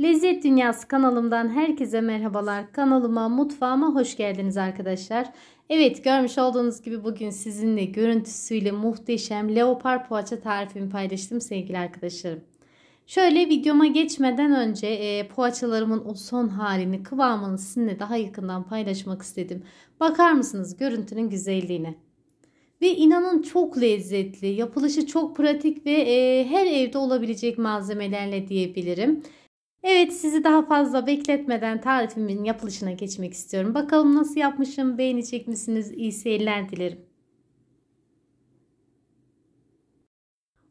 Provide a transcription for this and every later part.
Lezzet Dünyası kanalımdan herkese merhabalar. Kanalıma, mutfağıma hoş geldiniz arkadaşlar. Evet görmüş olduğunuz gibi bugün sizinle görüntüsüyle muhteşem leopar poğaça tarifimi paylaştım sevgili arkadaşlarım. Şöyle videoma geçmeden önce e, poğaçalarımın o son halini, kıvamını sizinle daha yakından paylaşmak istedim. Bakar mısınız görüntünün güzelliğine? Ve inanın çok lezzetli, yapılışı çok pratik ve e, her evde olabilecek malzemelerle diyebilirim. Evet sizi daha fazla bekletmeden tarifimin yapılışına geçmek istiyorum. Bakalım nasıl yapmışım beğenecek misiniz? İyi seyirler dilerim.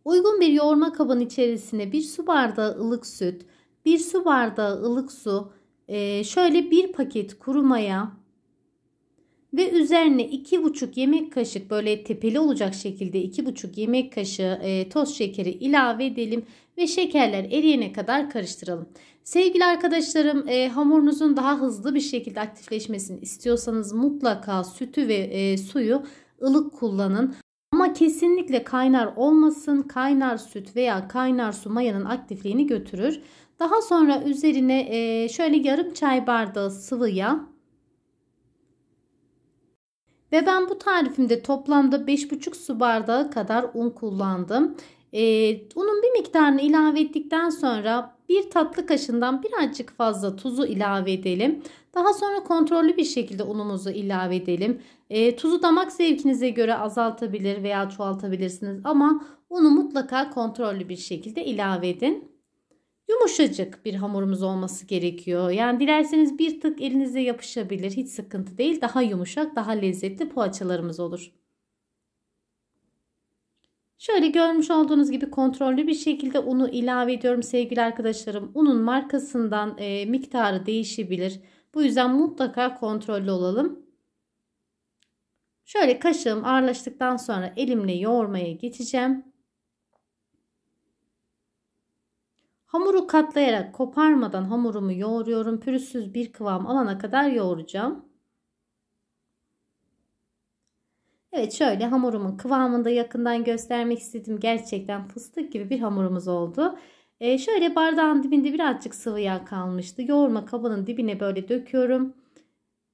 Uygun bir yoğurma kabın içerisine bir su bardağı ılık süt, bir su bardağı ılık su, şöyle bir paket kuru maya, ve üzerine 2,5 yemek kaşık böyle tepeli olacak şekilde 2,5 yemek kaşığı e, toz şekeri ilave edelim ve şekerler eriyene kadar karıştıralım. Sevgili arkadaşlarım e, hamurunuzun daha hızlı bir şekilde aktifleşmesini istiyorsanız mutlaka sütü ve e, suyu ılık kullanın. Ama kesinlikle kaynar olmasın. Kaynar süt veya kaynar su mayanın aktifliğini götürür. Daha sonra üzerine e, şöyle yarım çay bardağı sıvı yağ ve ben bu tarifimde toplamda 5,5 su bardağı kadar un kullandım. Ee, unun bir miktarını ilave ettikten sonra bir tatlı kaşından birazcık fazla tuzu ilave edelim. Daha sonra kontrollü bir şekilde unumuzu ilave edelim. E, tuzu damak zevkinize göre azaltabilir veya çoğaltabilirsiniz ama unu mutlaka kontrollü bir şekilde ilave edin yumuşacık bir hamurumuz olması gerekiyor. Yani dilerseniz bir tık elinize yapışabilir. Hiç sıkıntı değil. Daha yumuşak, daha lezzetli poğaçalarımız olur. Şöyle görmüş olduğunuz gibi kontrollü bir şekilde unu ilave ediyorum sevgili arkadaşlarım. Unun markasından e, miktarı değişebilir. Bu yüzden mutlaka kontrollü olalım. Şöyle kaşığım ağırlaştıktan sonra elimle yoğurmaya geçeceğim. Hamuru katlayarak koparmadan hamurumu yoğuruyorum. Pürüzsüz bir kıvam alana kadar yoğuracağım. Evet şöyle hamurumun kıvamını da yakından göstermek istedim. Gerçekten fıstık gibi bir hamurumuz oldu. Ee, şöyle bardağın dibinde birazcık sıvı yağ kalmıştı. Yoğurma kabının dibine böyle döküyorum.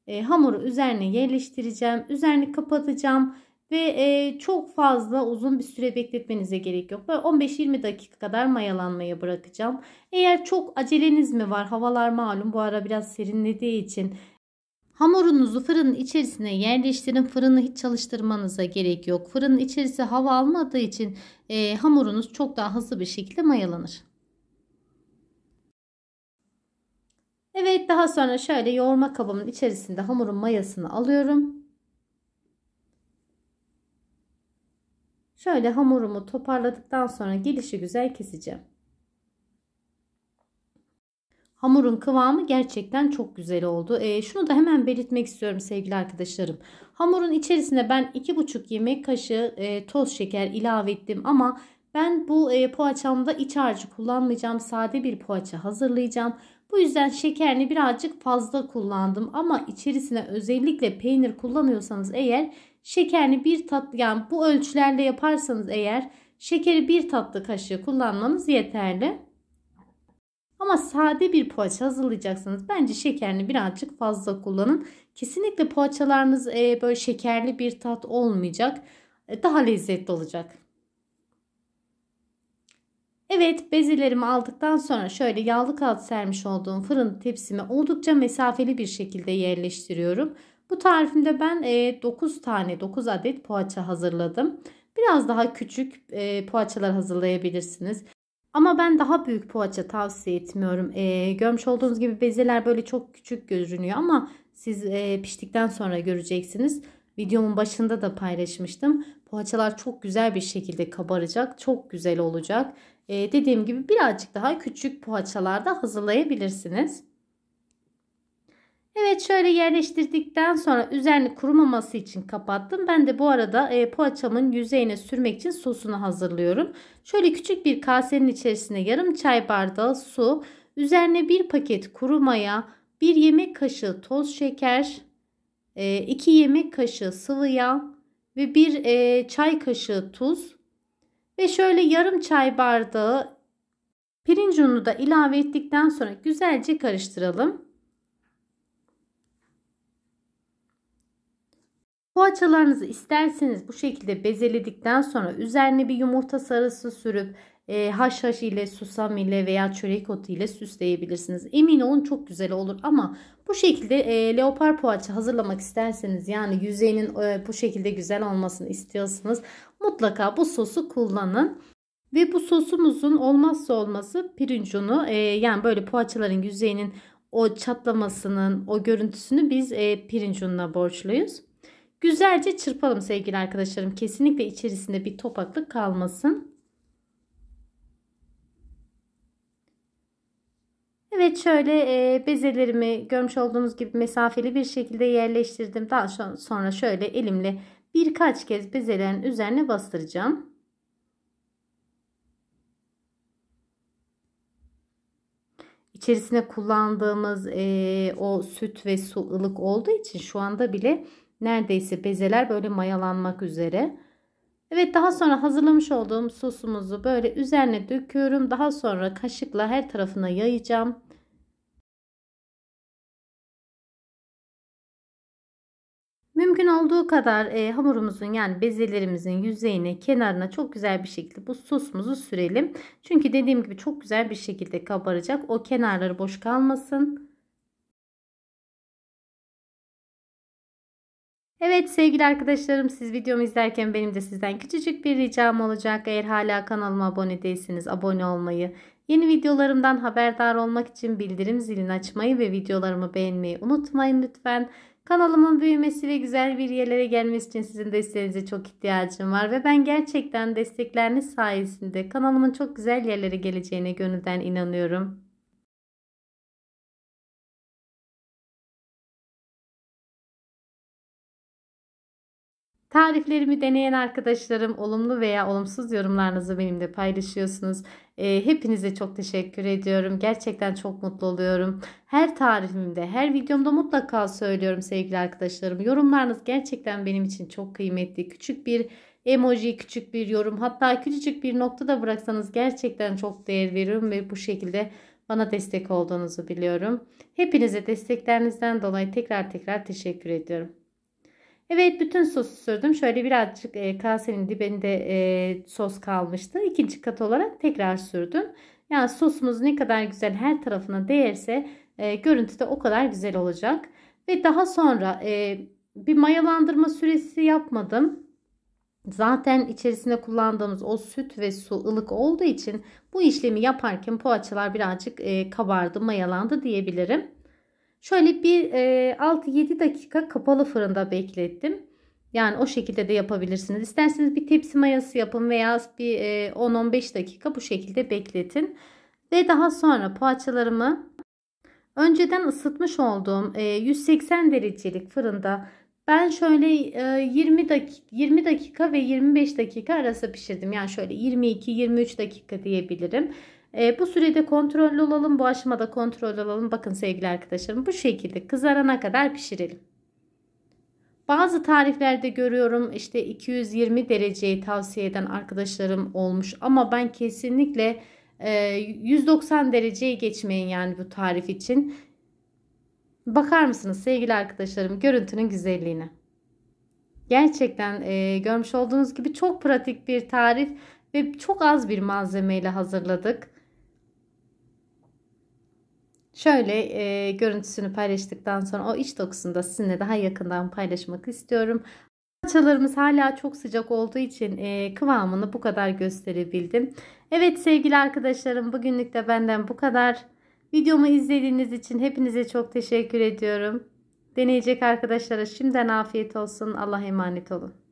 Ee, hamuru üzerine yerleştireceğim. Üzerini kapatacağım. Ve e, çok fazla uzun bir süre bekletmenize gerek yok. Böyle 15-20 dakika kadar mayalanmaya bırakacağım. Eğer çok aceleniz mi var havalar malum bu ara biraz serinlediği için Hamurunuzu fırının içerisine yerleştirin. Fırını hiç çalıştırmanıza gerek yok. Fırının içerisi hava almadığı için e, hamurunuz çok daha hızlı bir şekilde mayalanır. Evet daha sonra şöyle yoğurma kabımın içerisinde hamurun mayasını alıyorum. Şöyle hamurumu toparladıktan sonra gelişi güzel keseceğim. Hamurun kıvamı gerçekten çok güzel oldu. E, şunu da hemen belirtmek istiyorum sevgili arkadaşlarım. Hamurun içerisine ben 2,5 yemek kaşığı e, toz şeker ilave ettim ama ben bu e, poğaçamda iç harcı kullanmayacağım. Sade bir poğaça hazırlayacağım. Bu yüzden şekerini birazcık fazla kullandım ama içerisine özellikle peynir kullanıyorsanız eğer şekerini bir tatlı yani bu ölçülerle yaparsanız eğer şekeri bir tatlı kaşığı kullanmanız yeterli. Ama sade bir poğaça hazırlayacaksınız. Bence şekerini birazcık fazla kullanın. Kesinlikle poğaçalarınız e, böyle şekerli bir tat olmayacak. E, daha lezzetli olacak. Evet bezelerimi aldıktan sonra şöyle yağlı kağıt sermiş olduğum fırın tepsime oldukça mesafeli bir şekilde yerleştiriyorum. Bu tarifimde ben 9 e, tane 9 adet poğaça hazırladım. Biraz daha küçük e, poğaçalar hazırlayabilirsiniz. Ama ben daha büyük poğaça tavsiye etmiyorum. E, görmüş olduğunuz gibi bezeler böyle çok küçük görünüyor ama siz piştikten sonra göreceksiniz. Videomun başında da paylaşmıştım. Poğaçalar çok güzel bir şekilde kabaracak. Çok güzel olacak. E, dediğim gibi birazcık daha küçük poğaçalarda hazırlayabilirsiniz. Evet şöyle yerleştirdikten sonra üzerini kurumaması için kapattım. Ben de bu arada e, poğaçamın yüzeyine sürmek için sosunu hazırlıyorum. Şöyle küçük bir kasenin içerisine yarım çay bardağı su, üzerine bir paket kuru maya, bir yemek kaşığı toz şeker, e, iki yemek kaşığı sıvı yağ ve 1 e, çay kaşığı tuz ve şöyle yarım çay bardağı pirinç unu da ilave ettikten sonra güzelce karıştıralım. Poğaçalarınızı isterseniz bu şekilde bezeledikten sonra üzerine bir yumurta sarısı sürüp e, haş haş ile susam ile veya çörek otu ile süsleyebilirsiniz. Emin olun çok güzel olur ama bu şekilde e, leopar poğaça hazırlamak isterseniz yani yüzeyinin e, bu şekilde güzel olmasını istiyorsanız mutlaka bu sosu kullanın. Ve bu sosumuzun olmazsa olması pirinç e, yani böyle poğaçaların yüzeyinin o çatlamasının o görüntüsünü biz e, pirinç borçluyuz. Güzelce çırpalım sevgili arkadaşlarım. Kesinlikle içerisinde bir topaklık kalmasın. Evet şöyle e, bezelerimi görmüş olduğunuz gibi mesafeli bir şekilde yerleştirdim. Daha sonra şöyle elimle birkaç kez bezelerin üzerine bastıracağım. İçerisine kullandığımız e, o süt ve su ılık olduğu için şu anda bile Neredeyse bezeler böyle mayalanmak üzere. Evet daha sonra hazırlamış olduğum sosumuzu böyle üzerine döküyorum. Daha sonra kaşıkla her tarafına yayacağım. Mümkün olduğu kadar e, hamurumuzun yani bezelerimizin yüzeyine kenarına çok güzel bir şekilde bu sosumuzu sürelim. Çünkü dediğim gibi çok güzel bir şekilde kabaracak. O kenarları boş kalmasın. Evet sevgili arkadaşlarım siz videomu izlerken benim de sizden küçücük bir ricam olacak. Eğer hala kanalıma abone değilseniz abone olmayı, yeni videolarımdan haberdar olmak için bildirim zilini açmayı ve videolarımı beğenmeyi unutmayın lütfen. Kanalımın büyümesi ve güzel bir yerlere gelmesi için sizin desteğinize çok ihtiyacım var ve ben gerçekten destekleriniz sayesinde kanalımın çok güzel yerlere geleceğine gönülden inanıyorum. Tariflerimi deneyen arkadaşlarım olumlu veya olumsuz yorumlarınızı benimle paylaşıyorsunuz. E, hepinize çok teşekkür ediyorum. Gerçekten çok mutlu oluyorum. Her tarifimde, her videomda mutlaka söylüyorum sevgili arkadaşlarım. Yorumlarınız gerçekten benim için çok kıymetli. Küçük bir emoji, küçük bir yorum, hatta küçücük bir nokta da bıraksanız gerçekten çok değer veriyorum ve bu şekilde bana destek olduğunuzu biliyorum. Hepinize desteklerinizden dolayı tekrar tekrar teşekkür ediyorum. Evet bütün sosu sürdüm. Şöyle birazcık e, kasenin dibinde e, sos kalmıştı. İkinci kat olarak tekrar sürdüm. Yani sosumuz ne kadar güzel her tarafına değerse e, görüntü de o kadar güzel olacak. Ve daha sonra e, bir mayalandırma süresi yapmadım. Zaten içerisinde kullandığımız o süt ve su ılık olduğu için bu işlemi yaparken poğaçalar birazcık e, kabardı, mayalandı diyebilirim. Şöyle bir e, 6-7 dakika kapalı fırında beklettim. Yani o şekilde de yapabilirsiniz. İsterseniz bir tepsi mayası yapın veya bir e, 10-15 dakika bu şekilde bekletin. Ve daha sonra poğaçalarımı önceden ısıtmış olduğum e, 180 derecelik fırında ben şöyle 20 dakika 20 dakika ve 25 dakika arası pişirdim. Yani şöyle 22-23 dakika diyebilirim. E, bu sürede kontrollü olalım. Bu aşamada kontrollü olalım. Bakın sevgili arkadaşlarım bu şekilde kızarana kadar pişirelim. Bazı tariflerde görüyorum işte 220 dereceyi tavsiye eden arkadaşlarım olmuş ama ben kesinlikle 190 e, dereceyi geçmeyin yani bu tarif için. Bakar mısınız sevgili arkadaşlarım görüntünün güzelliğine. Gerçekten e, görmüş olduğunuz gibi çok pratik bir tarif ve çok az bir malzemeyle hazırladık. Şöyle e, görüntüsünü paylaştıktan sonra o iç dokusunu da sizinle daha yakından paylaşmak istiyorum. Salçalarımız hala çok sıcak olduğu için e, kıvamını bu kadar gösterebildim. Evet sevgili arkadaşlarım bugünlük de benden bu kadar. Videomu izlediğiniz için hepinize çok teşekkür ediyorum. Deneyecek arkadaşlara şimdiden afiyet olsun. Allah emanet olun.